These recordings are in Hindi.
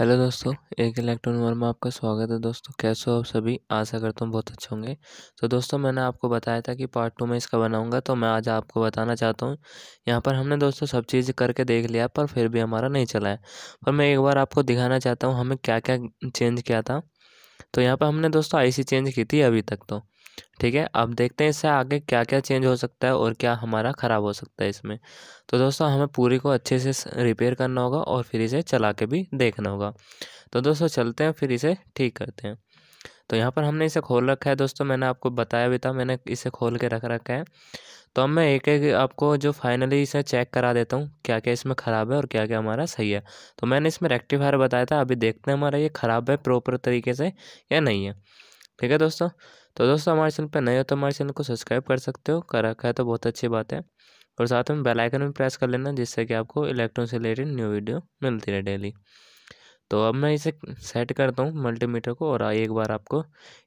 हेलो दोस्तों एक इलेक्ट्रॉन वर्मा में आपका स्वागत है दोस्तों कैसे हो आप सभी आशा करता हूँ बहुत अच्छे होंगे तो दोस्तों मैंने आपको बताया था कि पार्ट टू में इसका बनाऊंगा तो मैं आज आपको बताना चाहता हूँ यहाँ पर हमने दोस्तों सब चीज़ करके देख लिया पर फिर भी हमारा नहीं चला है पर मैं एक बार आपको दिखाना चाहता हूँ हमें क्या क्या चेंज किया था तो यहाँ पर हमने दोस्तों आई चेंज की थी अभी तक तो ठीक है अब देखते हैं इससे आगे क्या क्या चेंज हो सकता है और क्या हमारा ख़राब हो सकता है इसमें तो दोस्तों हमें पूरी को अच्छे से रिपेयर करना होगा और फिर इसे चला के भी देखना होगा तो दोस्तों चलते हैं फिर इसे ठीक करते हैं तो यहाँ पर हमने इसे खोल रखा है दोस्तों मैंने आपको बताया भी था मैंने इसे खोल के रख रखा है तो अब मैं एक एक आपको जो फाइनली इसे चेक करा देता हूँ क्या क्या इसमें ख़राब है और क्या क्या हमारा सही है तो मैंने इसमें रेक्टिफायर बताया था अभी देखते हैं हमारा ये ख़राब है प्रॉपर तरीके से या नहीं है ठीक है दोस्तों तो दोस्तों हमारे चैनल पर नए हो तो हमारे चैनल को सब्सक्राइब कर सकते हो कर रखा है तो बहुत अच्छी बात है और साथ में बेल आइकन भी प्रेस कर लेना जिससे कि आपको इलेक्ट्रॉन से रिलेटेड न्यू वीडियो मिलती रहे डेली तो अब मैं इसे सेट करता हूँ मल्टीमीटर को और एक बार आपको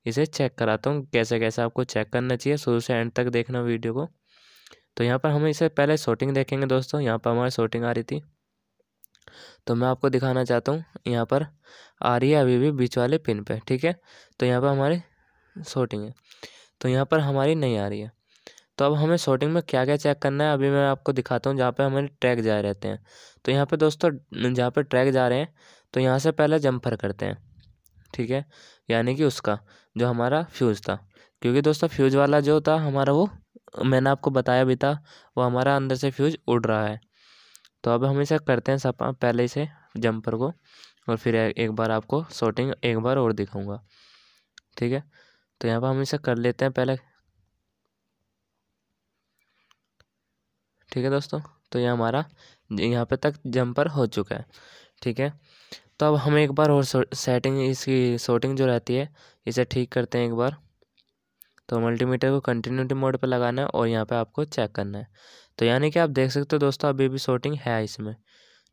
इसे चेक कराता हूँ कैसे कैसे आपको चेक करना चाहिए शुरू से एंड तक देखना वीडियो को तो यहाँ पर हम इसे पहले शॉटिंग देखेंगे दोस्तों यहाँ पर हमारी शॉटिंग आ रही थी तो मैं आपको दिखाना चाहता हूँ यहाँ पर आ रही है अभी भी बीच वाले पिन पे ठीक है तो यहाँ पर हमारी शॉर्टिंग है तो यहाँ पर हमारी नहीं आ रही है तो अब हमें शॉर्टिंग में क्या क्या चेक करना है अभी मैं आपको दिखाता हूँ जहाँ पर हमारे ट्रैक जाए रहते हैं तो यहाँ पर दोस्तों जहाँ पर ट्रैक जा रहे हैं तो यहाँ से पहले जम्फर करते हैं ठीक है यानी कि उसका जो हमारा फ्यूज़ था क्योंकि दोस्तों फ्यूज़ वाला जो था हमारा वो मैंने आपको बताया भी था वो हमारा अंदर से फ्यूज़ उड़ रहा है तो अब हम इसे करते हैं सपा पहले से जंपर को और फिर एक बार आपको शॉटिंग एक बार और दिखाऊंगा ठीक है तो यहाँ पर हम इसे कर लेते हैं पहले ठीक है दोस्तों तो ये हमारा यहाँ पे तक जंपर हो चुका है ठीक है तो अब हम एक बार और सेटिंग इसकी शॉटिंग जो रहती है इसे ठीक करते हैं एक बार तो मल्टीमीटर को कंटिन्यूटी मोड पर लगाना है और यहाँ पे आपको चेक करना है तो यानी कि आप देख सकते हो दोस्तों अभी भी शॉर्टिंग है इसमें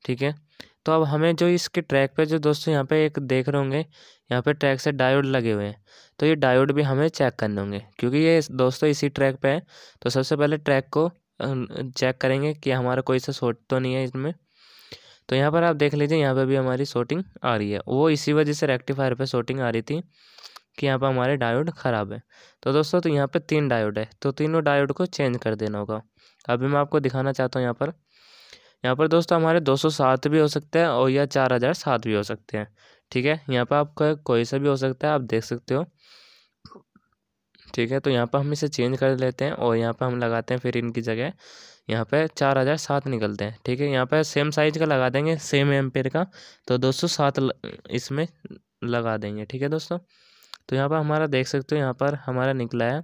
ठीक है तो अब हमें जो इसके ट्रैक पे जो दोस्तों यहाँ पे एक देख रहे होंगे यहाँ पे ट्रैक से डायोड लगे हुए हैं तो ये डायोड भी हमें चेक करने होंगे क्योंकि ये दोस्तों इसी ट्रैक पे है तो सबसे पहले ट्रैक को चेक करेंगे कि हमारा कोई सा शॉर्ट तो नहीं है इसमें तो यहाँ पर आप देख लीजिए यहाँ पर भी हमारी शॉर्टिंग आ रही है वो इसी वजह से रेक्टिफायर पर शॉर्टिंग आ रही थी कि यहाँ पर हमारे डायोड ख़राब है तो दोस्तों तो यहाँ पर तीन डायोड है तो तीनों डायोड को चेंज कर देना होगा अभी मैं आपको दिखाना चाहता हूँ यहाँ पर यहाँ पर दोस्तों हमारे दो भी हो सकते हैं और या चार भी हो सकते हैं ठीक है यहाँ पर आपका कोई सा भी हो सकता है आप देख सकते हो ठीक है तो यहाँ पर हम इसे चेंज कर लेते हैं और यहाँ पर हम लगाते हैं फिर इनकी जगह यहाँ पर चार हज़ार सात निकलते हैं ठीक है यहाँ पर सेम साइज का लगा देंगे सेम एम्पेयर का तो दो सौ सात इसमें लगा देंगे ठीक है दोस्तों तो यहाँ पर हमारा देख सकते हो यहाँ पर हमारा निकला है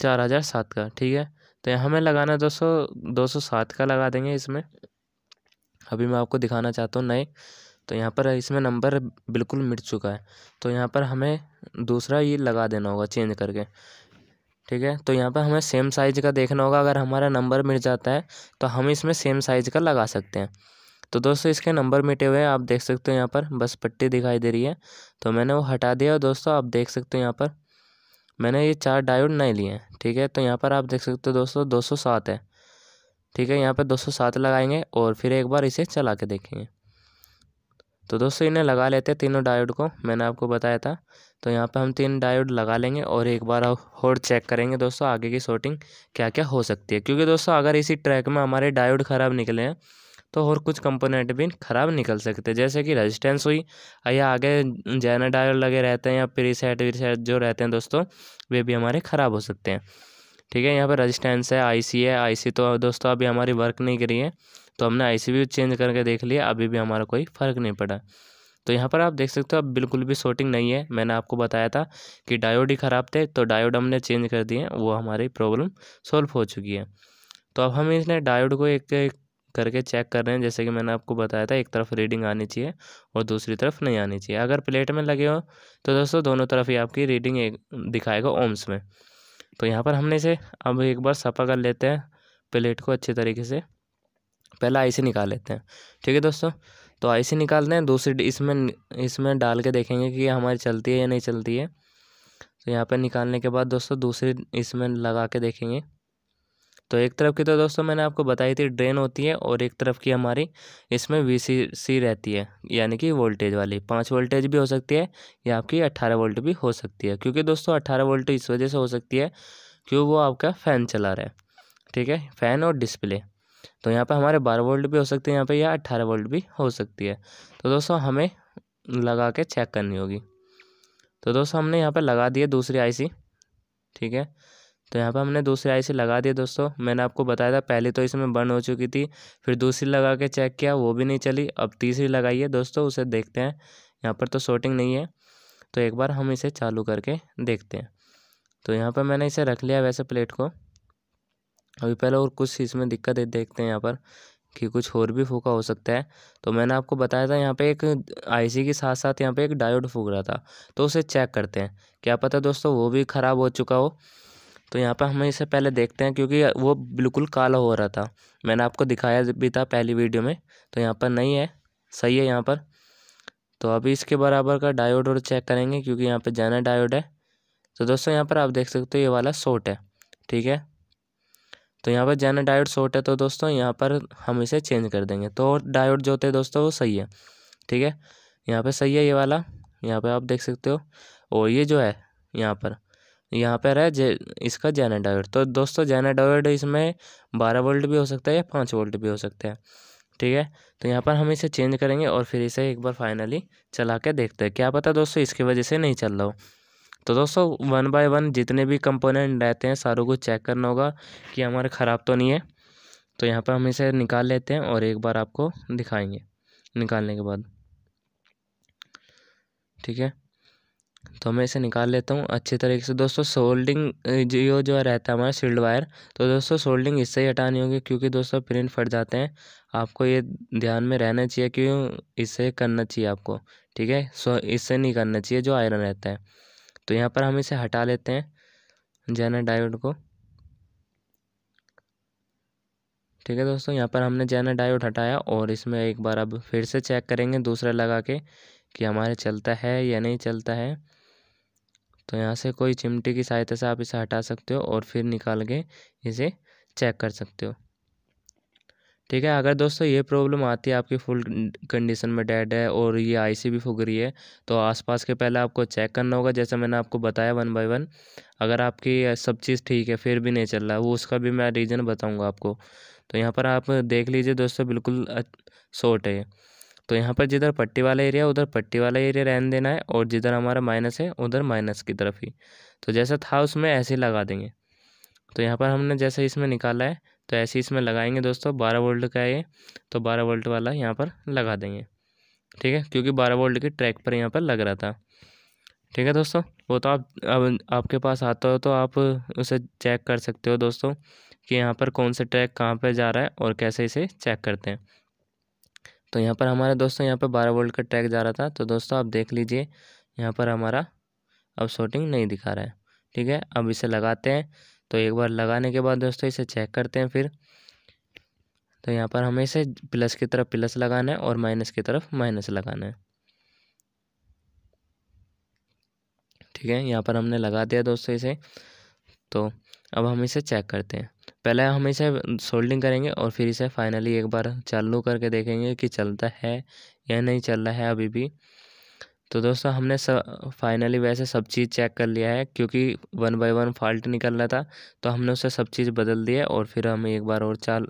चार हज़ार सात का ठीक है तो यहाँ हमें लगाना दो सौ दो सौ सात का लगा देंगे इसमें अभी मैं आपको दिखाना चाहता हूँ नए तो यहाँ पर इसमें नंबर बिल्कुल मिट चुका है तो यहाँ पर हमें दूसरा ये लगा देना होगा चेंज करके ठीक है तो यहाँ पर हमें सेम साइज़ का देखना होगा अगर हमारा नंबर मिट जाता है तो हम इसमें सेम साइज़ का लगा सकते हैं तो दोस्तों इसके नंबर मिटे हुए हैं आप देख सकते हो यहाँ पर बस पट्टी दिखाई दे रही है तो मैंने वो हटा दिया और दोस्तों आप देख सकते हो यहाँ पर मैंने ये चार डायोड नहीं लिए हैं ठीक है तो यहाँ पर आप देख सकते हो दोस्तों दो सौ सात है ठीक है यहाँ पर दो सौ सात लगाएंगे और फिर एक बार इसे चला के देखेंगे तो दोस्तों इन्हें लगा लेते हैं तीनों डायोड को मैंने आपको बताया था तो यहाँ पर हम तीन डायोड लगा लेंगे और एक बार और चेक करेंगे दोस्तों आगे की शॉर्टिंग क्या क्या हो सकती है क्योंकि दोस्तों अगर इसी ट्रैक में हमारे डायोड ख़राब निकले हैं तो और कुछ कंपोनेंट भी ख़राब निकल सकते जैसे कि रजिस्टेंस हुई या आगे जैन डायल लगे रहते हैं या प्रीसेट वीसेट जो रहते हैं दोस्तों वे भी हमारे ख़राब हो सकते हैं ठीक है यहाँ पर रजिस्टेंस है आई है आई तो दोस्तों अभी हमारी वर्क नहीं करी है तो हमने आई भी चेंज करके देख लिया अभी भी हमारा कोई फ़र्क नहीं पड़ा तो यहाँ पर आप देख सकते हो अब बिल्कुल भी शॉर्टिंग नहीं है मैंने आपको बताया था कि डायोड ही ख़राब थे तो डायोड हमने चेंज कर दिए वो हमारी प्रॉब्लम सॉल्व हो चुकी है तो अब हम इसने डायोड को एक, एक करके चेक कर रहे हैं जैसे कि मैंने आपको बताया था एक तरफ रीडिंग आनी चाहिए और दूसरी तरफ नहीं आनी चाहिए अगर प्लेट में लगे हो तो दोस्तों दोनों तरफ ही आपकी रीडिंग एक दिखाएगा ओम्स में तो यहाँ पर हमने इसे अब एक बार सफ़ा कर लेते हैं प्लेट को अच्छे तरीके से पहले आईसी निकाल लेते हैं ठीक है दोस्तों तो से निकालते हैं दूसरी इसमें इसमें डाल के देखेंगे कि हमारी चलती है या नहीं चलती है तो यहाँ पर निकालने के बाद दोस्तों दूसरी इसमें लगा के देखेंगे तो एक तरफ की तो दोस्तों मैंने आपको बताई थी ड्रेन होती है और एक तरफ की हमारी इसमें वी सी सी रहती है यानी कि वोल्टेज वाली पाँच वोल्टेज भी हो सकती है या आपकी अट्ठारह वोल्ट भी हो सकती है क्योंकि दोस्तों अट्ठारह वोल्ट इस वजह से हो सकती है क्यों वो आपका फ़ैन चला रहा है ठीक है फ़ैन और डिस्प्ले तो यहाँ पर हमारे बारह वोल्ट भी हो सकते हैं यहाँ पर या अट्ठारह वोल्ट भी हो सकती है तो दोस्तों हमें लगा के चेक करनी होगी तो दोस्तों हमने यहाँ पर लगा दिए दूसरी आईसी ठीक है तो यहाँ पर हमने दूसरी आई लगा दिया दोस्तों मैंने आपको बताया था पहले तो इसमें बंद हो चुकी थी फिर दूसरी लगा के चेक किया वो भी नहीं चली अब तीसरी लगाइए दोस्तों उसे देखते हैं यहाँ पर तो शॉर्टिंग नहीं है तो एक बार हम इसे चालू करके देखते हैं तो यहाँ पर मैंने इसे रख लिया वैसे प्लेट को अभी पहले और कुछ इसमें दिक्कत है देखते हैं यहाँ पर कि कुछ और भी फूका हो सकता है तो मैंने आपको बताया था यहाँ पे एक आईसी के साथ साथ यहाँ पे एक डायोड फूक रहा था तो उसे चेक करते हैं क्या पता दोस्तों वो भी ख़राब हो चुका हो तो यहाँ पर हम इसे पहले देखते हैं क्योंकि वो बिल्कुल काला हो रहा था मैंने आपको दिखाया भी था पहली वीडियो में तो यहाँ पर नहीं है सही है यहाँ पर तो अभी इसके बराबर का डायोड और चेक करेंगे क्योंकि यहाँ पर जाना डायोड है तो दोस्तों यहाँ पर आप देख सकते हो ये वाला शॉर्ट है ठीक है तो यहाँ पर जैना डायोड शॉर्ट है तो दोस्तों यहाँ पर हम इसे चेंज कर देंगे तो डायोड जो होते हैं दोस्तों वो सही है ठीक है यहाँ पर सही है ये वाला यहाँ पर आप देख सकते हो और ये जो है यहाँ पर यहाँ पर है जे इसका जैन डायोड तो दोस्तों जैन डायोड इसमें बारह वोल्ट भी हो सकता है या पाँच वोल्ट भी हो सकता है ठीक है तो यहाँ पर हम इसे चेंज करेंगे और फिर इसे एक बार फाइनली चला के देखते हैं क्या पता दोस्तों इसकी वजह से नहीं चल रहा हो तो दोस्तों वन बाय वन जितने भी कंपोनेंट रहते हैं सारों को चेक करना होगा कि हमारे ख़राब तो नहीं है तो यहाँ पर हम इसे निकाल लेते हैं और एक बार आपको दिखाएंगे निकालने के बाद ठीक है तो मैं इसे निकाल लेता हूँ अच्छे तरीके से दोस्तों सोल्डिंग जो जो रहता है हमारा शील्ड वायर तो दोस्तों सोल्डिंग इससे ही हटानी होगी क्योंकि दोस्तों प्रिंट फट जाते हैं आपको ये ध्यान में रहना चाहिए क्यों इससे करना चाहिए आपको ठीक है सो इससे नहीं करना चाहिए जो आयरन रहता है तो यहाँ पर हम इसे हटा लेते हैं जैनर डायोड को ठीक है दोस्तों यहाँ पर हमने जैनर डायोड हटाया और इसमें एक बार अब फिर से चेक करेंगे दूसरा लगा के कि हमारे चलता है या नहीं चलता है तो यहाँ से कोई चिमटी की सहायता से आप इसे हटा सकते हो और फिर निकाल के इसे चेक कर सकते हो ठीक है अगर दोस्तों ये प्रॉब्लम आती है आपकी फुल कंडीशन में डेड है और ये आईसी भी फुक रही है तो आसपास के पहले आपको चेक करना होगा जैसे मैंने आपको बताया वन बाय वन अगर आपकी सब चीज़ ठीक है फिर भी नहीं चल रहा वो उसका भी मैं रीज़न बताऊँगा आपको तो यहाँ पर आप देख लीजिए दोस्तों बिल्कुल शॉर्ट है तो यहाँ पर जिधर पट्टी वाला एरिया उधर पट्टी वाला एरिया रहने देना है और जिधर हमारा माइनस है उधर माइनस की तरफ ही तो जैसा था उसमें ऐसे लगा देंगे तो यहाँ पर हमने जैसे इसमें निकाला है तो ऐसे इसमें लगाएंगे दोस्तों बारह वोल्ट का ये तो बारह वोल्ट वाला यहाँ पर लगा देंगे ठीक है क्योंकि बारह वोल्ट के ट्रैक पर यहाँ पर लग रहा था ठीक है दोस्तों वो तो आप अब आपके पास आता हो तो आप उसे चेक कर सकते हो दोस्तों कि यहाँ पर कौन सा ट्रैक कहाँ पर जा रहा है और कैसे इसे चेक करते हैं तो यहाँ पर हमारा दोस्तों यहाँ पर बारह वोल्ट का ट्रैक जा रहा था तो दोस्तों आप देख लीजिए यहाँ पर हमारा अब शॉर्टिंग नहीं दिखा रहा है ठीक है अब इसे लगाते हैं तो एक बार लगाने के बाद दोस्तों इसे चेक करते हैं फिर तो यहाँ पर हमें इसे प्लस की तरफ प्लस लगाना है और माइनस की तरफ माइनस लगाना है ठीक है यहाँ पर हमने लगा दिया दोस्तों इसे तो अब हम इसे चेक करते हैं पहले हम इसे सोल्डिंग करेंगे और फिर इसे फाइनली एक बार चालू करके देखेंगे कि चलता है या नहीं चल रहा है अभी भी तो दोस्तों हमने सब फाइनली वैसे सब चीज़ चेक कर लिया है क्योंकि वन बाय वन फॉल्ट निकल रहा था तो हमने उसे सब चीज़ बदल दी है और फिर हम एक बार और चाल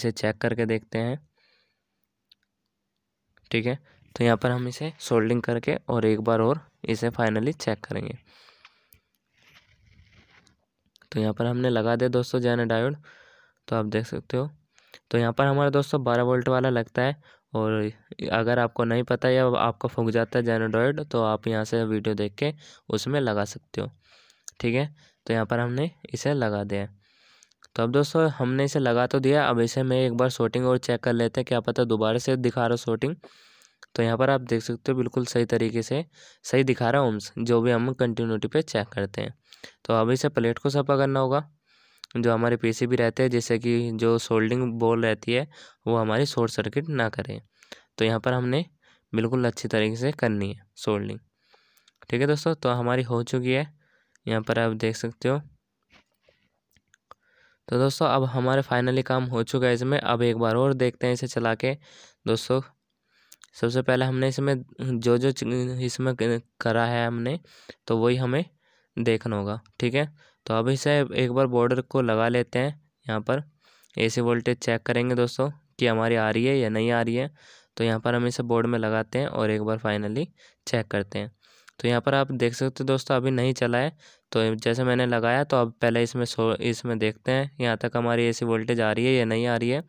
इसे चेक करके देखते हैं ठीक है तो यहाँ पर हम इसे सोल्डिंग करके और एक बार और इसे फाइनली चेक करेंगे तो यहाँ पर हमने लगा दिया दोस्तों जैन डायोड तो आप देख सकते हो तो यहाँ पर हमारा दोस्तों बारह वोल्ट वाला लगता है और अगर आपको नहीं पता या आपका फूक जाता है जेनोडॉयड तो आप यहाँ से वीडियो देख के उसमें लगा सकते हो ठीक है तो यहाँ पर हमने इसे लगा दिया तो अब दोस्तों हमने इसे लगा तो दिया अब इसे मैं एक बार शॉटिंग और चेक कर लेते हैं क्या पता दोबारा से दिखा रहा शॉटिंग तो यहाँ पर आप देख सकते हो बिल्कुल सही तरीके से सही दिखा रहा है जो भी हम कंटिन्यूटी पे चेक करते हैं तो अब इसे प्लेट को सफा करना होगा जो हमारे पेशे भी रहते हैं जैसे कि जो सोल्डिंग बॉल रहती है वो हमारी शॉर्ट सर्किट ना करें तो यहाँ पर हमने बिल्कुल अच्छी तरीके से करनी है सोल्डिंग ठीक है दोस्तों तो हमारी हो चुकी है यहाँ पर आप देख सकते हो तो दोस्तों अब हमारे फाइनली काम हो चुका है इसमें अब एक बार और देखते हैं इसे चला के दोस्तों सबसे पहले हमने इसमें जो जो इसमें करा है हमने तो वही हमें देखना होगा ठीक है तो अब इसे एक बार बॉर्डर को लगा लेते हैं यहाँ पर एसी वोल्टेज चेक करेंगे दोस्तों कि हमारी आ रही है या नहीं आ रही है तो यहाँ पर हम इसे बोर्ड में लगाते हैं और एक बार फाइनली चेक करते हैं तो यहाँ पर आप देख सकते हो दोस्तों अभी नहीं चला है तो जैसे मैंने लगाया तो अब पहले इसमें सो इसमें देखते हैं यहाँ तक हमारी एसी वोल्टेज आ रही है या नहीं आ रही है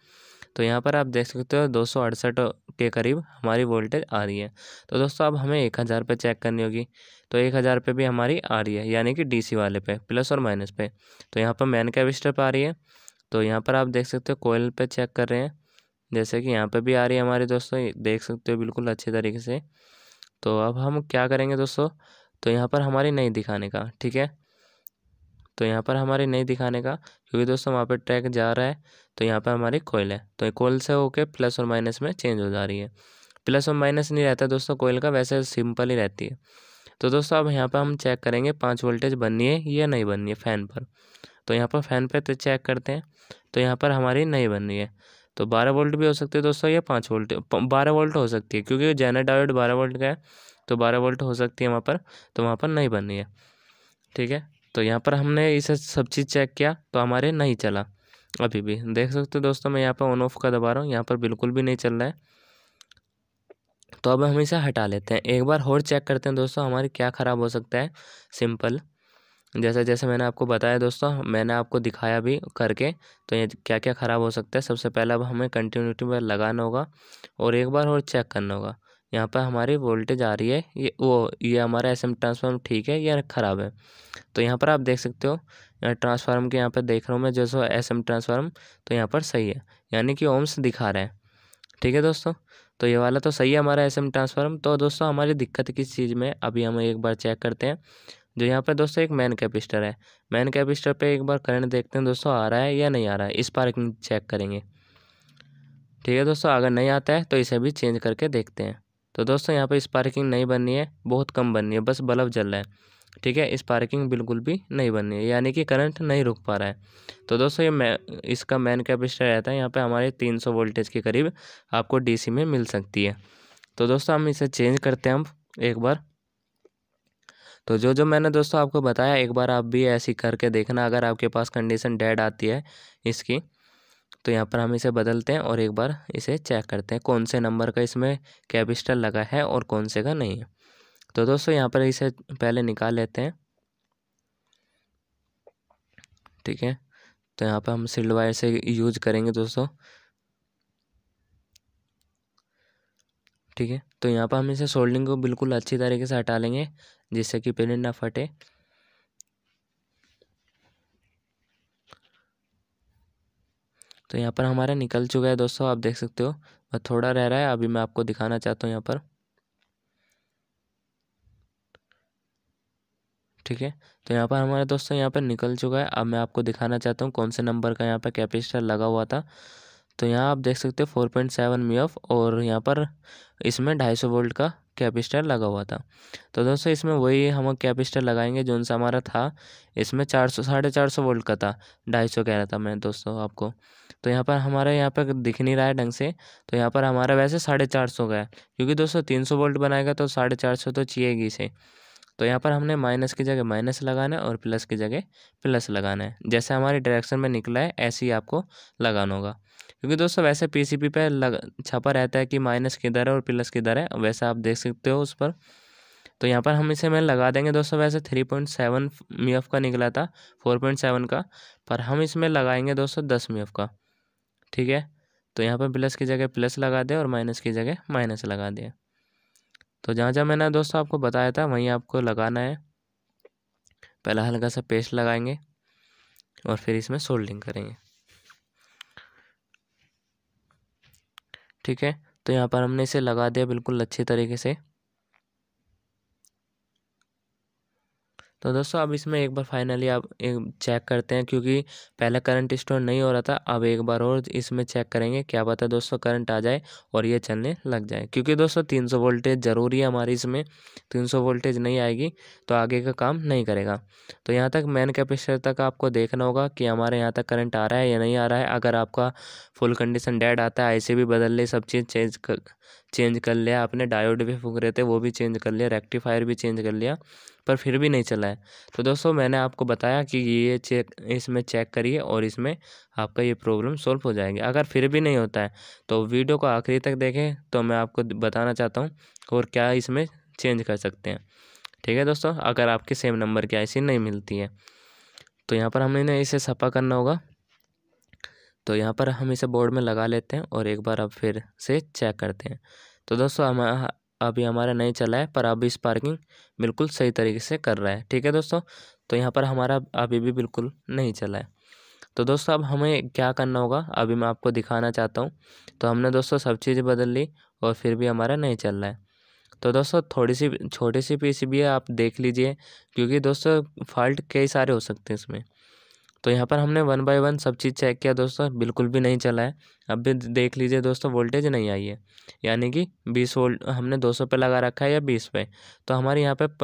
तो यहाँ पर आप देख सकते हो दो सौ अड़सठ के करीब हमारी वोल्टेज आ रही है तो दोस्तों अब हमें एक हज़ार पर चेक करनी होगी तो एक हज़ार पर भी हमारी आ रही है यानी कि डीसी वाले पे प्लस और माइनस पे तो यहाँ पर मैन कैविस्टर पर आ रही है तो यहाँ पर आप देख सकते हो कोयल पर चेक कर रहे हैं जैसे कि यहाँ पर भी आ रही है हमारे दोस्तों देख सकते हो बिल्कुल अच्छे तरीके से तो अब हम क्या करेंगे दोस्तों तो यहाँ पर हमारी नहीं दिखाने का ठीक है तो यहाँ पर हमारे नहीं दिखाने का क्योंकि दोस्तों वहाँ पर ट्रैक जा रहा है तो यहाँ पर हमारी कोयल है तो कोयल से होके प्लस और माइनस में चेंज हो जा रही है प्लस और माइनस नहीं रहता दोस्तों कोयल का वैसे सिंपल ही रहती है तो दोस्तों अब यहाँ पर हम चेक करेंगे पाँच वोल्टेज बननी है या नहीं बननी है फ़ैन पर तो यहाँ पर फ़ैन पर चेक करते हैं तो यहाँ पर हमारी नहीं बन रही है तो बारह वोल्ट भी हो सकती है दोस्तों या पाँच वोल्ट बारह वोल्ट हो सकती है क्योंकि जैना डायोड बारह वोल्ट का है तो बारह वोल्ट हो सकती है वहाँ पर तो वहाँ पर नहीं बननी है ठीक है तो यहाँ पर हमने इसे सब चीज़ चेक किया तो हमारे नहीं चला अभी भी देख सकते हो दोस्तों मैं यहाँ पर ऑन ऑफ का दबा रहा हूँ यहाँ पर बिल्कुल भी नहीं चल रहा है तो अब हम इसे हटा लेते हैं एक बार और चेक करते हैं दोस्तों हमारे क्या ख़राब हो सकता है सिंपल जैसे जैसे मैंने आपको बताया दोस्तों मैंने आपको दिखाया भी करके तो ये क्या क्या ख़राब हो सकता है सबसे पहले अब हमें कंटिन्यूटी पर लगाना होगा और एक बार और चेक करना होगा यहाँ पर हमारी वोल्टेज आ रही है ये वो ये हमारा एस एम ठीक है या ख़राब है तो यहाँ पर आप देख सकते हो ट्रांसफार्म के यहाँ पर देख रहा हूँ मैं जैसे एस एम ट्रांसफार्म तो यहाँ पर सही है यानी कि ओम्स दिखा रहे हैं ठीक है दोस्तों तो ये वाला तो सही है हमारा एस एम ट्रांसफार्म तो दोस्तों हमारी दिक्कत किस चीज़ में अभी हम एक बार चेक करते हैं जो यहाँ पर दोस्तों एक मैन कैपिस्टर है मैन कैपिस्टर पर एक बार करंट देखते हैं दोस्तों आ रहा है या नहीं आ रहा है इस पार्किंग चेक करेंगे ठीक है दोस्तों अगर नहीं आता है तो इसे भी चेंज करके देखते हैं तो दोस्तों यहाँ पर इस पार्किंग नहीं बननी है बहुत कम बननी है बस बल्ब जल रहा है ठीक है इस पार्किंग बिल्कुल भी नहीं बननी है यानी कि करंट नहीं रुक पा रहा है तो दोस्तों ये मैं इसका मैन कैपेसिटर रहता है यहाँ पे हमारे 300 वोल्टेज के करीब आपको डीसी में मिल सकती है तो दोस्तों हम इसे चेंज करते हैं हम एक बार तो जो जो मैंने दोस्तों आपको बताया एक बार आप भी ऐसी करके देखना अगर आपके पास कंडीशन डेड आती है इसकी तो यहाँ पर हम इसे बदलते हैं और एक बार इसे चेक करते हैं कौन से नंबर का इसमें कैपिस्टल लगा है और कौन से का नहीं है तो दोस्तों यहाँ पर इसे पहले निकाल लेते हैं ठीक है तो यहाँ पर हम सिल्ड वायर से यूज करेंगे दोस्तों ठीक है तो यहाँ पर हम इसे सोल्डिंग को बिल्कुल अच्छी तरीके से हटा लेंगे जिससे कि पेन ना फटे तो यहाँ पर हमारा निकल चुका है दोस्तों आप देख सकते हो बस थोड़ा रह रहा है अभी मैं आपको दिखाना चाहता हूँ यहाँ पर ठीक है तो यहाँ पर हमारे दोस्तों यहाँ पर निकल चुका है अब मैं आपको दिखाना चाहता हूँ कौन से नंबर का यहाँ पर कैपेसिटर लगा हुआ था तो यहाँ आप देख सकते हो फोर पॉइंट सेवन मी एफ e और यहाँ पर इसमें ढाई सौ वोल्ट का कैपेसिटर लगा हुआ था तो दोस्तों इसमें वही हम कैपेसिटर लगाएंगे जो सा हमारा था इसमें चार सौ साढ़े चार सौ वोल्ट का था ढाई सौ कह रहा था मैं दोस्तों आपको तो यहाँ पर हमारे यहाँ पर दिख नहीं रहा है ढंग से तो यहाँ पर हमारा वैसे साढ़े चार सौ का है क्योंकि दोस्तों तीन सौ वोल्ट बनाएगा तो साढ़े चार सौ तो चाहिएगी इसे तो यहाँ पर हमने माइनस की जगह माइनस लगाना है और प्लस की जगह प्लस लगाना है जैसे हमारे डायरेक्शन में निकला है ऐसे ही आपको लगाना होगा क्योंकि दोस्तों वैसे पी पे लग छपा रहता है कि माइनस किधर है और प्लस किधर है वैसा आप देख सकते हो उस पर तो यहाँ पर हम इसे मैं लगा देंगे दोस्तों वैसे थ्री पॉइंट सेवन मी एफ का निकला था फोर पॉइंट सेवन का पर हम इसमें लगाएंगे दोस्तों दस मी एफ e का ठीक है तो यहाँ पर प्लस की जगह प्लस लगा दें और माइनस की जगह माइनस लगा दें तो जहाँ जहाँ मैंने दोस्तों आपको बताया था वहीं आपको लगाना है पहला हल्का सा पेस्ट लगाएंगे और फिर इसमें सोल्डिंग करेंगे ठीक है तो यहाँ पर हमने इसे लगा दिया बिल्कुल अच्छे तरीके से तो दोस्तों अब इसमें एक बार फाइनली आप एक चेक करते हैं क्योंकि पहले करंट स्टोर नहीं हो रहा था अब एक बार और इसमें चेक करेंगे क्या पता दोस्तों करंट आ जाए और ये चलने लग जाए क्योंकि दोस्तों तीन सौ वोल्टेज ज़रूरी है हमारी इसमें तीन सौ वोल्टेज नहीं आएगी तो आगे का काम नहीं करेगा तो यहाँ तक मैन कैपेसिटर तक आपको देखना होगा कि हमारे यहाँ तक करंट आ रहा है या नहीं आ रहा है अगर आपका फुल कंडीशन डेड आता है आई बदल ले सब चीज़ चेंज कर चेंज कर लिया आपने डायोड भी फूक रहे थे वो भी चेंज कर लिया रेक्टिफायर भी चेंज कर लिया पर फिर भी नहीं चला है तो दोस्तों मैंने आपको बताया कि ये चेक इसमें चेक करिए और इसमें आपका ये प्रॉब्लम सॉल्व हो जाएगी अगर फिर भी नहीं होता है तो वीडियो को आखिरी तक देखें तो मैं आपको बताना चाहता हूँ और क्या इसमें चेंज कर सकते हैं ठीक है दोस्तों अगर आपके सेम नंबर की आई नहीं मिलती है तो यहाँ पर हमने इसे सफ़ा करना होगा तो यहाँ पर हम इसे बोर्ड में लगा लेते हैं और एक बार अब फिर से चेक करते हैं तो दोस्तों हम अभी हमारा नहीं चला है पर अभी स्पार्किंग बिल्कुल सही तरीके से कर रहा है ठीक है दोस्तों तो यहाँ पर हमारा अभी भी बिल्कुल नहीं चला है तो दोस्तों अब हमें क्या करना होगा अभी मैं आपको दिखाना चाहता हूँ तो हमने दोस्तों सब चीज़ बदल ली और फिर भी हमारा नहीं चल रहा है तो दोस्तों थोड़ी सी छोटी सी पीसीबी है आप देख लीजिए क्योंकि दोस्तों फॉल्ट कई सारे हो सकते हैं इसमें तो यहाँ पर हमने वन बाय वन सब चीज़ चेक किया दोस्तों बिल्कुल भी नहीं चला है अब भी देख लीजिए दोस्तों वोल्टेज नहीं आई है यानी कि बीस वोल्ट हमने दो सौ पे लगा रखा है या बीस पे तो हमारे यहाँ पे प,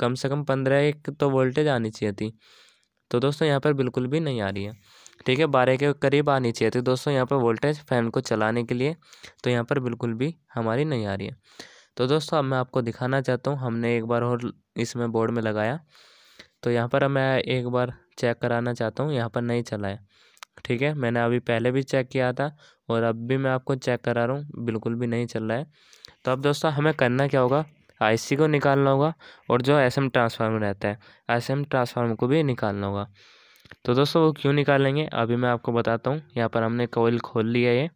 कम से कम पंद्रह एक तो वोल्टेज आनी चाहिए थी तो दोस्तों यहाँ पर बिल्कुल भी नहीं आ रही है ठीक है बारह के करीब आनी चाहिए थी दोस्तों यहाँ पर वोल्टेज फ़ैन को चलाने के लिए तो यहाँ पर बिल्कुल भी हमारी नहीं आ रही है तो दोस्तों अब मैं आपको दिखाना चाहता हूँ हमने एक बार और इसमें बोर्ड में लगाया तो यहाँ पर मैं एक बार चेक कराना चाहता हूँ यहाँ पर नहीं चला है ठीक है मैंने अभी पहले भी चेक किया था और अब भी मैं आपको चेक करा रहा हूँ बिल्कुल भी नहीं चल रहा है तो अब दोस्तों हमें करना क्या होगा आईसी को निकालना होगा और जो एसएम ट्रांसफार्मर रहता है एसएम ट्रांसफार्मर को भी निकालना होगा तो दोस्तों वो क्यों निकालेंगे अभी मैं आपको बताता हूँ यहाँ पर हमने कोयल खोल लिया है ये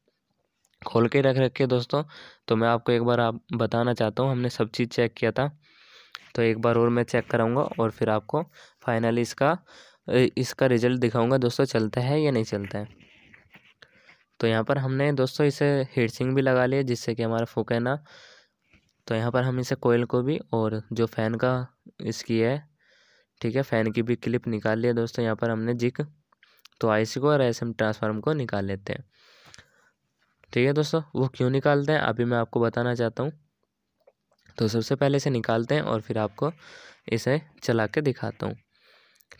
खोल के रख रखे दोस्तों तो मैं आपको एक बार आप बताना चाहता हूँ हमने सब चीज़ चेक किया था तो एक बार और मैं चेक कराऊँगा और फिर आपको फाइनली इसका इसका रिज़ल्ट दिखाऊँगा दोस्तों चलता है या नहीं चलता है तो यहाँ पर हमने दोस्तों इसे सिंग भी लगा लिया जिससे कि हमारा फूक है ना तो यहाँ पर हम इसे कोयल को भी और जो फ़ैन का इसकी है ठीक है फ़ैन की भी क्लिप निकाल लिया दोस्तों यहाँ पर हमने जिक तो आईसी को और एसएम ट्रांसफार्म को निकाल लेते हैं ठीक है दोस्तों वो क्यों निकालते हैं अभी मैं आपको बताना चाहता हूँ तो सबसे पहले इसे निकालते हैं और फिर आपको इसे चला के दिखाता हूँ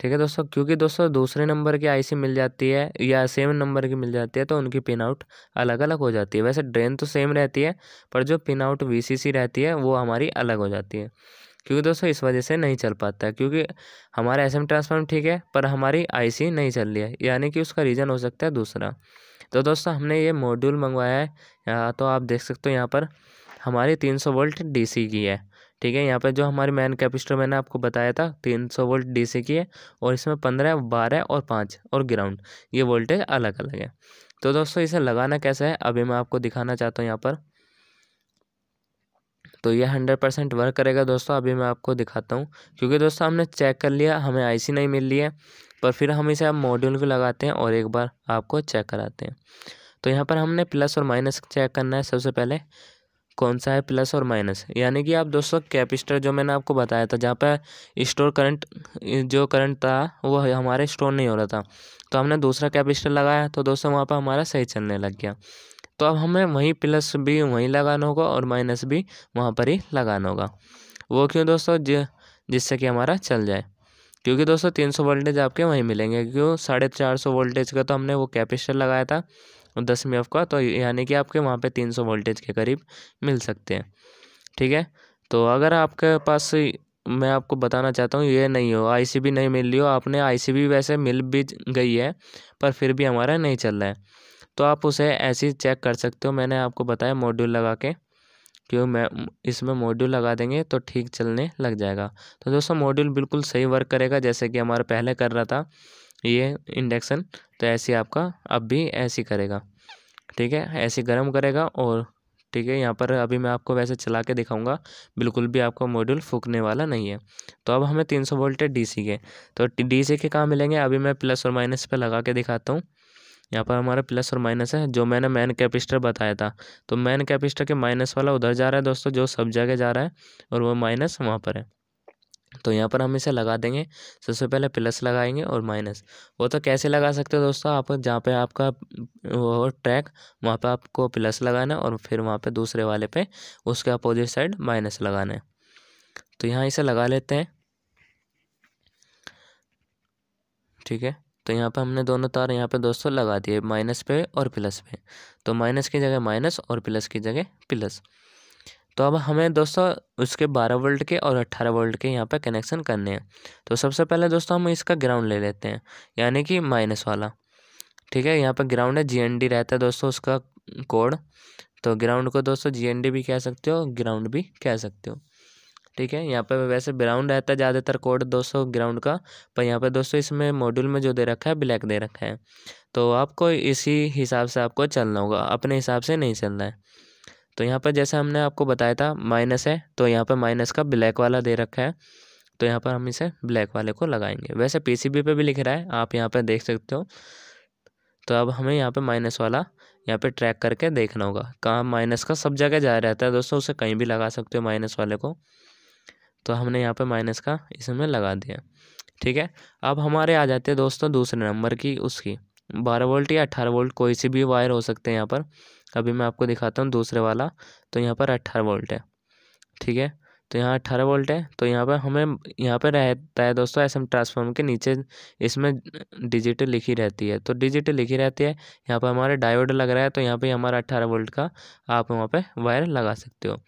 ठीक है दोस्तों क्योंकि दोस्तों दूसरे नंबर की आईसी मिल जाती है या सेम नंबर की मिल जाती है तो उनकी पिन आउट अलग अलग हो जाती है वैसे ड्रेन तो सेम रहती है पर जो पिन आउट वीसीसी रहती है वो हमारी अलग हो जाती है क्योंकि दोस्तों इस वजह से नहीं चल पाता है क्योंकि हमारा एस एम ट्रांसफॉर्म ठीक है पर हमारी सी नहीं चल रही है यानी कि उसका रीज़न हो सकता है दूसरा तो दोस्तों हमने ये मॉड्यूल मंगवाया है तो आप देख सकते हो यहाँ पर हमारी तीन सौ वोल्ट डीसी की है ठीक है यहाँ पर जो हमारी मैन कैपेसिटर मैंने आपको बताया था तीन सौ वोल्ट डीसी की है और इसमें पंद्रह बारह और पाँच और ग्राउंड ये वोल्टेज अलग अलग है तो दोस्तों इसे लगाना कैसा है अभी मैं आपको दिखाना चाहता हूँ यहाँ पर तो ये हंड्रेड परसेंट वर्क करेगा दोस्तों अभी मैं आपको दिखाता हूँ क्योंकि दोस्तों हमने चेक कर लिया हमें आईसी नहीं मिल रही है पर फिर हम इसे आप मॉड्यूल को लगाते हैं और एक बार आपको चेक कराते हैं तो यहाँ पर हमने प्लस और माइनस चेक करना है सबसे पहले कौन सा है प्लस और माइनस यानी कि आप दोस्तों कैपेसिटर जो मैंने आपको बताया था जहाँ पर स्टोर करंट जो करंट था वो हमारे स्टोर नहीं हो रहा था तो हमने दूसरा कैपेसिटर लगाया तो दोस्तों वहाँ पर हमारा सही चलने लग गया तो अब हमें वहीं प्लस भी वहीं लगाना होगा और माइनस भी वहाँ पर ही लगाना होगा वो क्यों दोस्तों जिससे कि हमारा चल जाए क्योंकि दोस्तों तीन सौ वोल्टेज आपके वहीं मिलेंगे क्यों साढ़े चार सौ वोल्टेज का तो हमने वो कैपेसिटर लगाया था दस में का तो यानी कि आपके वहाँ पे तीन सौ वोल्टेज के करीब मिल सकते हैं ठीक है तो अगर आपके पास मैं आपको बताना चाहता हूँ ये नहीं हो आईसीबी नहीं मिल रही हो आपने आईसीबी वैसे मिल भी गई है पर फिर भी हमारा नहीं चल रहा है तो आप उसे ऐसे ही चेक कर सकते हो मैंने आपको बताया मॉड्यूल लगा के क्यों मैं इसमें मॉड्यूल लगा देंगे तो ठीक चलने लग जाएगा तो दोस्तों मॉड्यूल बिल्कुल सही वर्क करेगा जैसे कि हमारा पहले कर रहा था ये इंडक्शन तो ऐसे आपका अब भी ऐसे करेगा ठीक है ऐसे गर्म करेगा और ठीक है यहाँ पर अभी मैं आपको वैसे चला के दिखाऊंगा बिल्कुल भी आपका मॉड्यूल फूकने वाला नहीं है तो अब हमें तीन सौ वोल्ट है सी के तो सी के कहाँ मिलेंगे अभी मैं प्लस और माइनस पे लगा के दिखाता हूँ यहाँ पर हमारा प्लस और माइनस है जो मैंने मैन कैपेसिटर बताया था तो मैन कैपेसिटर के माइनस वाला उधर जा रहा है दोस्तों जो सब जगह जा रहा है और वो माइनस वहाँ पर है तो यहाँ पर हम इसे लगा देंगे सबसे पहले प्लस लगाएंगे और माइनस वो तो कैसे लगा सकते हो दोस्तों आप जहाँ पे आपका वो ट्रैक वहाँ पे आपको प्लस लगाना और फिर वहाँ पे दूसरे वाले पे उसके अपोजिट साइड माइनस लगाना है तो यहाँ इसे लगा लेते हैं ठीक है तो यहाँ पे हमने दोनों तार यहाँ पे दोस्तों लगा दिए माइनस पे और प्लस पे तो माइनस की जगह माइनस और प्लस की जगह प्लस तो अब हमें दोस्तों उसके बारह वोल्ट के और अट्ठारह वोल्ट के यहाँ पर कनेक्शन करने हैं तो सबसे पहले दोस्तों हम इसका ग्राउंड ले लेते हैं यानी कि माइनस वाला ठीक है यहाँ पर ग्राउंड है जी रहता है दोस्तों उसका कोड तो ग्राउंड को दोस्तों जी भी कह सकते हो ग्राउंड भी कह सकते हो ठीक है यहाँ पर वैसे ब्राउन रहता है ज़्यादातर कोड दोस्तों ग्राउंड का पर यहाँ पर दोस्तों इसमें मॉड्यूल में जो दे रखा है ब्लैक दे रखा है तो आपको इसी हिसाब से आपको चलना होगा अपने हिसाब से नहीं चलना है तो यहाँ पर जैसे हमने आपको बताया था माइनस है तो यहाँ पर माइनस का ब्लैक वाला दे रखा है तो यहाँ पर हम इसे ब्लैक वाले को लगाएंगे वैसे पीसीबी पे भी लिख रहा है आप यहाँ पर देख सकते हो तो अब हमें यहाँ पर माइनस वाला यहाँ पर ट्रैक करके देखना होगा कहाँ माइनस का सब जगह जा रहता है दोस्तों उसे कहीं भी लगा सकते हो माइनस वाले को तो हमने यहाँ पर माइनस का इसमें लगा दिया ठीक है अब हमारे आ जाते हैं दोस्तों दूसरे नंबर की उसकी बारह वोल्ट या अट्ठारह वोल्ट कोई सी भी वायर हो सकते हैं यहाँ पर अभी मैं आपको दिखाता हूँ दूसरे वाला तो यहाँ पर अट्ठारह वोल्ट है ठीक है तो यहाँ अट्ठारह वोल्ट है तो यहाँ पर हमें यहाँ पर रहता है दोस्तों ऐसे ट्रांसफॉर्म के नीचे इसमें डिजिट लिखी रहती है तो डिजिट लिखी रहती है यहाँ पर हमारे डायोड लग रहा है तो यहाँ पर हमारा अट्ठारह वोल्ट का आप वहाँ पर वायर लगा सकते हो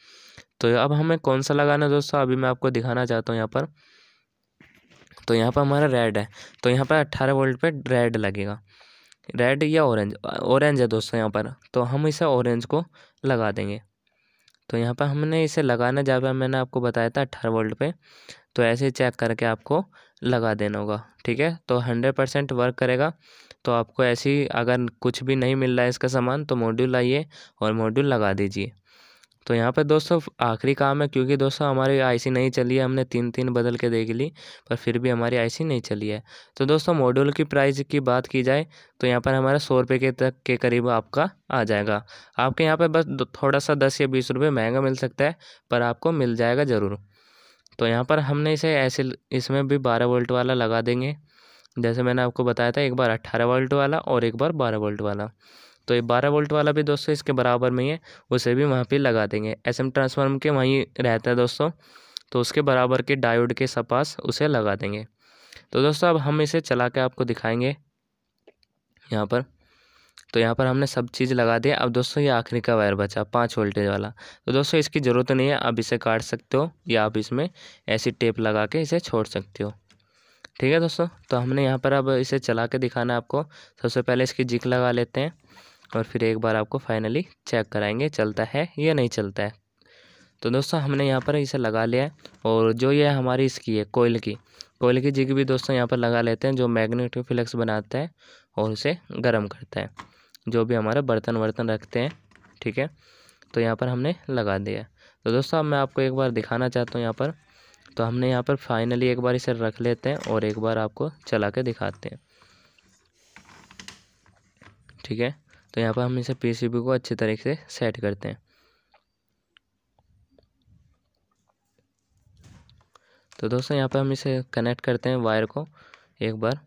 तो अब हमें कौन सा लगाना है दोस्तों अभी मैं आपको दिखाना चाहता हूँ यहाँ पर तो यहाँ पर हमारा रेड है तो यहाँ पर अट्ठारह वोल्ट पर रेड लगेगा रेड या ऑरेंज ऑरेंज है दोस्तों यहाँ पर तो हम इसे ऑरेंज को लगा देंगे तो यहाँ पर हमने इसे लगाना जहाँ पर मैंने आपको बताया था अट्ठारह वोल्ट पे तो ऐसे चेक करके आपको लगा देना होगा ठीक है तो हंड्रेड परसेंट वर्क करेगा तो आपको ऐसी अगर कुछ भी नहीं मिल रहा है इसका सामान तो मॉड्यूल लाइए और मॉड्यूल लगा दीजिए तो यहाँ पर दोस्तों आखिरी काम है क्योंकि दोस्तों हमारी आईसी नहीं चली है हमने तीन तीन बदल के देख ली पर फिर भी हमारी आईसी नहीं चली है तो दोस्तों मॉड्यूल की प्राइस की बात की जाए तो यहाँ पर हमारा सौ रुपये के तक के करीब आपका आ जाएगा आपके यहाँ पर बस थोड़ा सा दस या बीस रुपये महंगा मिल सकता है पर आपको मिल जाएगा ज़रूर तो यहाँ पर हमने इसे ऐसे इसमें भी बारह वोल्ट वाला लगा देंगे जैसे मैंने आपको बताया था एक बार अट्ठारह वोल्ट वाला और एक बार बारह वोल्ट वाला तो ये बारह वोल्ट वाला भी दोस्तों इसके बराबर में ही है उसे भी वहाँ पे लगा देंगे एसएम ट्रांसफार्म के वहीं रहता है दोस्तों तो उसके बराबर के डायोड के सपास उसे लगा देंगे तो दोस्तों अब हम इसे चला के आपको दिखाएंगे यहाँ पर तो यहाँ पर हमने सब चीज़ लगा दिया अब दोस्तों ये आखिरी का वायर बचा पाँच वोल्टेज वाला तो दोस्तों इसकी ज़रूरत नहीं है आप इसे काट सकते हो या आप इसमें ऐसी टेप लगा के इसे छोड़ सकते हो ठीक है दोस्तों तो हमने यहाँ पर अब इसे चला के दिखाना है आपको सबसे पहले इसकी जिक लगा लेते हैं और फिर एक बार आपको फाइनली चेक कराएंगे चलता है या नहीं चलता है तो दोस्तों हमने यहाँ पर इसे लगा लिया है और जो ये हमारी इसकी है कोयल की कोयल की जिग भी दोस्तों यहाँ पर लगा लेते हैं जो मैग्नेटिक फ्लक्स बनाता है और उसे गर्म करता है जो भी हमारा बर्तन वर्तन रखते हैं ठीक है तो यहाँ पर हमने लगा दिया तो दोस्तों अब मैं आपको एक बार दिखाना चाहता हूँ यहाँ पर तो हमने यहाँ पर फाइनली एक बार इसे रख लेते हैं और एक बार आपको चला के दिखाते हैं ठीक है तो यहाँ पर हम इसे पी को अच्छे तरीके से सेट करते हैं तो दोस्तों यहाँ पर हम इसे कनेक्ट करते हैं वायर को एक बार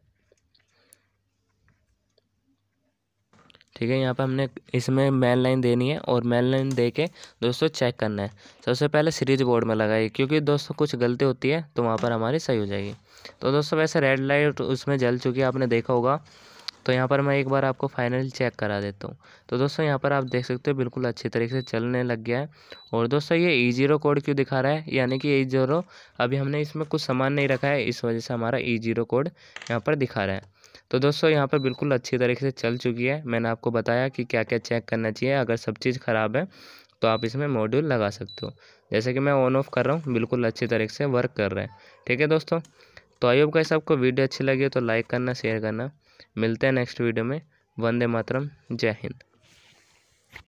ठीक है यहाँ पर हमने इसमें मैन लाइन देनी है और मैन लाइन दे के दोस्तों चेक करना है सबसे पहले सीरीज बोर्ड में लगाइए क्योंकि दोस्तों कुछ गलती होती है तो वहाँ पर हमारी सही हो जाएगी तो दोस्तों वैसे रेड लाइट उसमें जल चुकी है आपने देखा होगा तो यहाँ पर मैं एक बार आपको फाइनली चेक करा देता हूँ तो दोस्तों यहाँ पर आप देख सकते हो बिल्कुल अच्छी तरीके से चलने लग गया है और दोस्तों ये ई जीरो कोड क्यों दिखा रहा है यानी कि ई e जीरो अभी हमने इसमें कुछ सामान नहीं रखा है इस वजह से हमारा ई जीरो कोड यहाँ पर दिखा रहा है तो दोस्तों यहाँ पर बिल्कुल अच्छी तरीके से चल चुकी है मैंने आपको बताया कि क्या क्या चेक करना चाहिए अगर सब चीज़ ख़राब है तो आप इसमें मॉड्यूल लगा सकते हो जैसे कि मैं ऑन ऑफ कर रहा हूँ बिल्कुल अच्छी तरीके से वर्क कर रहा है ठीक है दोस्तों तो आई होप कैसे आपको वीडियो अच्छी लगी तो लाइक करना शेयर करना मिलते हैं नेक्स्ट वीडियो में वंदे मातरम जय हिंद